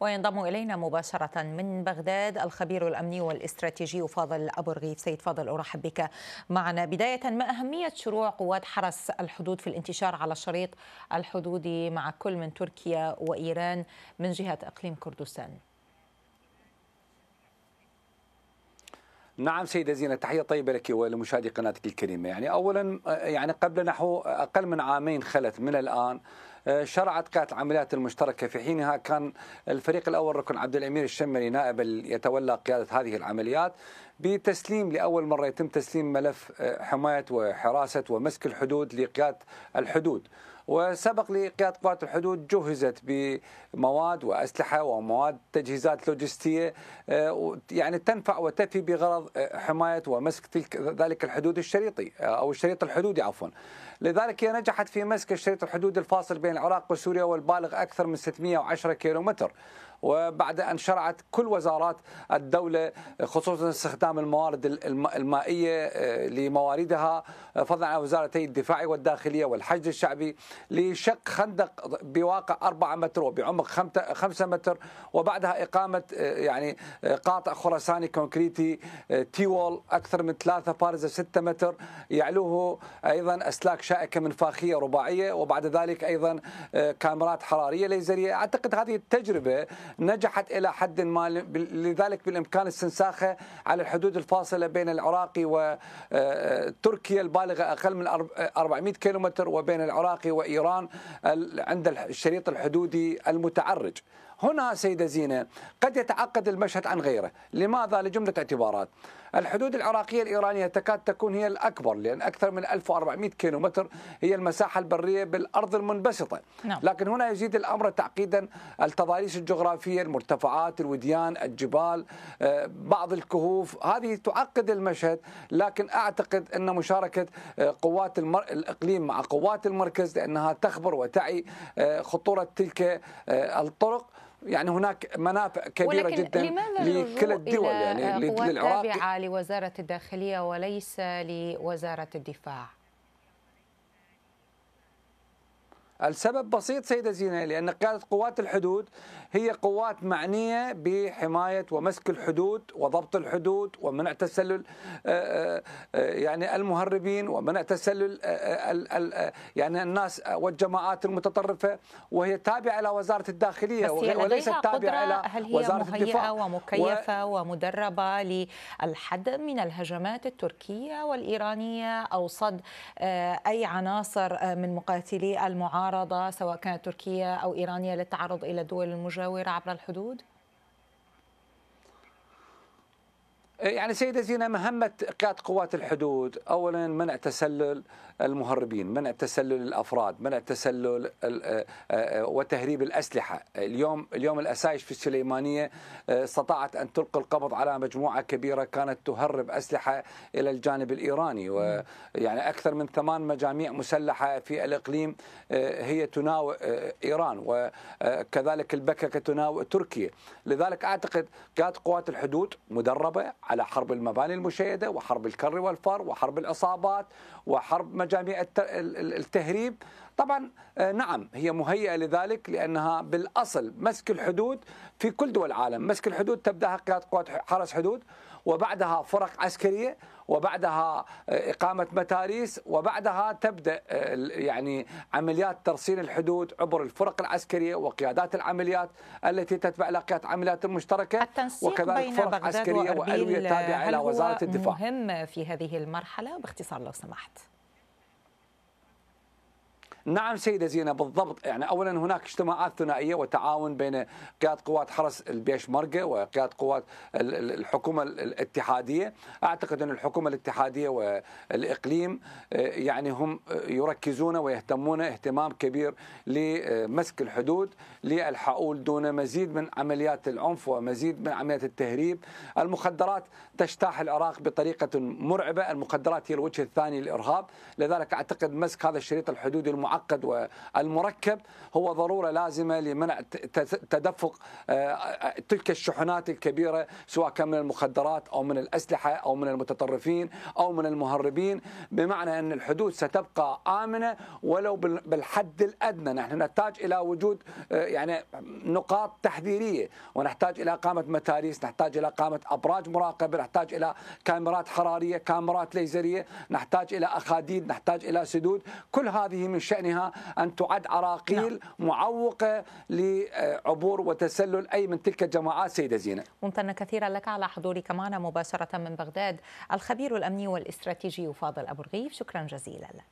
وينضم إلينا مباشرة من بغداد الخبير الأمني والاستراتيجي فاضل أبو رغيف سيد فاضل أرحب بك معنا بداية ما أهمية شروع قوات حرس الحدود في الانتشار على الشريط الحدودي مع كل من تركيا وإيران من جهة إقليم كردستان نعم سيدة زينة تحية طيبة لك ولمشاهدي قناتك الكريمة يعني أولا يعني قبل نحو أقل من عامين خلت من الآن آه، شرعت قاعده العمليات المشتركه في حينها كان الفريق الاول ركن عبد الامير الشمري نائب يتولى قياده هذه العمليات بتسليم لاول مره يتم تسليم ملف آه، حمايه وحراسه ومسك الحدود لقياده الحدود وسبق لقيادة قوات الحدود جهزت بمواد وأسلحة ومواد تجهيزات لوجستية آه، يعني تنفع وتفي بغرض آه، حماية ومسك تلك ذلك الحدود الشريطي آه، أو الشريط الحدودي عفوا لذلك هي نجحت في مسك الشريط الحدودي الفاصل بين العراق وسوريا والبالغ أكثر من 610 كيلومتر وبعد أن شرعت كل وزارات الدولة خصوصا استخدام الموارد المائية آه، لمواردها آه، فضلا عن وزارتي الدفاع والداخلية والحشد الشعبي لشق خندق بواقع 4 متر وبعمق 5 متر وبعدها إقامة آه، يعني قاطع خرساني كونكريتي تيول أكثر من ثلاثه بارزة 6 متر يعلوه أيضا أسلاك شائكة منفاخية رباعية وبعد ذلك أيضا كاميرات حرارية ليزرية أعتقد هذه التجربة نجحت إلى حد ما لذلك بالإمكان استنساخها على الحدود الفاصلة بين العراقي وتركيا آه، البالغة أقل من 400 كيلومتر وبين العراقي وإيران عند الشريط الحدودي المتعرج هنا سيدة زينة قد يتعقد المشهد عن غيره لماذا لجملة اعتبارات الحدود العراقية الإيرانية تكاد تكون هي الأكبر لأن أكثر من 1400 كيلومتر هي المساحة البرية بالأرض المنبسطة نعم. لكن هنا يزيد الأمر تعقيدا التضاريس الجغرافية المرتفعات الوديان الجبال آه، بعض الكهوف هذه تعقد المشهد لكن أعتقد أن مشاركة آه، قوات المر... الإقليم مع قوات المركز لأنها تخبر وتعي آه، خطورة تلك الطرق يعني هناك منافع كبيره جدا لكل الدول يعني للعراق تابعه لوزاره الداخليه وليس لوزاره الدفاع السبب بسيط سيدة زينة لأن قيادة قوات الحدود هي قوات معنية بحماية ومسك الحدود وضبط الحدود ومنع تسلل آه، آه، آه، يعني المهربين ومنع تسلل يعني الناس والجماعات المتطرفة وهي تابعة إلى وزارة الداخلية وليست تابعة إلى هل هي وزارة مهيئة الدفاع ومكيفة و... ومدربة للحد من الهجمات التركية والإيرانية أو صد أي عناصر من مقاتلي المعارضة معارضه سواء كانت تركيا او ايرانيه للتعرض الى الدول المجاوره عبر الحدود؟ يعني سيدة زينة مهمة قيادة قوات الحدود أولا منع تسلل المهربين منع تسلل الأفراد منع تسلل آه، آه، وتهريب الأسلحة اليوم اليوم الأسايش في السليمانية آه، استطاعت أن تلقي القبض على مجموعة كبيرة كانت تهرب أسلحة إلى الجانب الإيراني ويعني أكثر من ثمان مجاميع مسلحة في الإقليم هي تناوئ إيران وكذلك البككة تناوئ تركيا لذلك أعتقد قيادة قوات الحدود مدربة على حرب المباني المشيدة وحرب الكر والفر وحرب العصابات وحرب مجاميع التهريب طبعا آه، نعم هي مهيئة لذلك لأنها بالأصل مسك الحدود في كل دول العالم مسك الحدود تبدأها قيادة قوات حرس حدود وبعدها فرق عسكرية وبعدها آه، إقامة متاريس وبعدها تبدأ آه، يعني عمليات ترسيل الحدود عبر الفرق العسكرية وقيادات العمليات التي تتبع لقيادة قيادة عمليات المشتركة التنسيق وكذلك بين فرق بغداد عسكرية وألوية تابعة إلى وزارة الدفاع مهم في هذه المرحلة باختصار لو سمحت نعم سيدة زينة بالضبط يعني أولا هناك اجتماعات ثنائية وتعاون بين قيادة قوات حرس البيشمركة وقيادة قوات الحكومة الاتحادية أعتقد أن الحكومة الاتحادية والإقليم آه، يعني هم يركزون ويهتمون اهتمام كبير لمسك الحدود للحقول دون مزيد من عمليات العنف ومزيد من عمليات التهريب المخدرات تجتاح العراق بطريقة مرعبة المخدرات هي الوجه الثاني للإرهاب لذلك أعتقد مسك هذا الشريط الحدودي المعقد المعقد والمركب هو ضروره لازمه لمنع تدفق آه، آه، تلك الشحنات الكبيره سواء كان من المخدرات او من الاسلحه او من المتطرفين او من المهربين بمعنى ان الحدود ستبقى امنه ولو بالحد الادنى نحن نحتاج الى وجود آه، يعني نقاط تحذيريه ونحتاج الى اقامه متاريس نحتاج الى اقامه ابراج مراقبه نحتاج الى كاميرات حراريه كاميرات ليزريه نحتاج الى اخاديد نحتاج الى سدود كل هذه من شان شأنها أن تعد عراقيل نعم. معوقة لعبور وتسلل أي من تلك الجماعات سيدة زينة ممتنه كثيرا لك على حضورك معنا مباشرة من بغداد الخبير الأمني والاستراتيجي فاضل أبو رغيف شكرا جزيلا لك